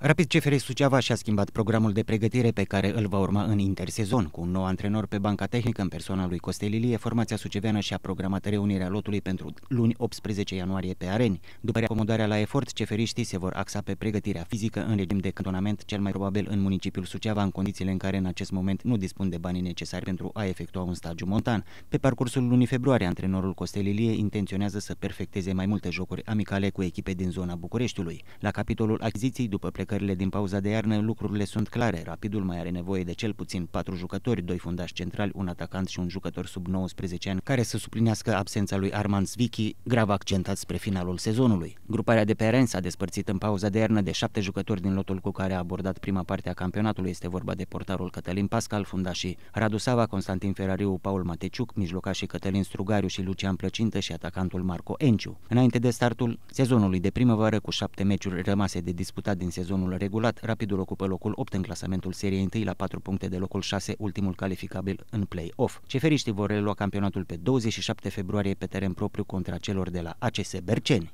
Rapid CFR Suceava și-a schimbat programul de pregătire pe care îl va urma în intersezon. Cu un nou antrenor pe banca tehnică în persoana lui Costel Ilie, formația suceveană și-a programat reunirea lotului pentru luni 18 ianuarie pe areni. După reacomodarea la efort, ceferiștii se vor axa pe pregătirea fizică în regim de cantonament, cel mai probabil în municipiul Suceava, în condițiile în care în acest moment nu dispun de banii necesari pentru a efectua un stagiu montan. Pe parcursul lunii februarie, antrenorul Costel Ilie intenționează să perfecteze mai multe jocuri amicale cu echipe din zona Bucureștiului. La capitolul achiziții, după plecare plecările din pauza de iarnă, lucrurile sunt clare. Rapidul mai are nevoie de cel puțin patru jucători, doi fundași centrali, un atacant și un jucător sub 19 ani, care să suplinească absența lui Arman Zvichi, grav accentat spre finalul sezonului. Gruparea de pe s-a despărțit în pauza de iarnă de șapte jucători din lotul cu care a abordat prima parte a campionatului. Este vorba de portarul Cătălin Pascal, fundașii Radu Sava, Constantin Ferrariu, Paul Mateciuc, mijlocașii Cătălin Strugariu și Lucian Plăcintă și atacantul Marco Enciu. Înainte de startul sezonului de primăvară, cu șapte meciuri rămase de disputat din sezonul sezonul regulat, Rapidul ocupă locul 8 în clasamentul seriei 1 la 4 puncte de locul 6, ultimul calificabil în play-off. Ceferiștii vor relua campionatul pe 27 februarie pe teren propriu contra celor de la ACS Berceni.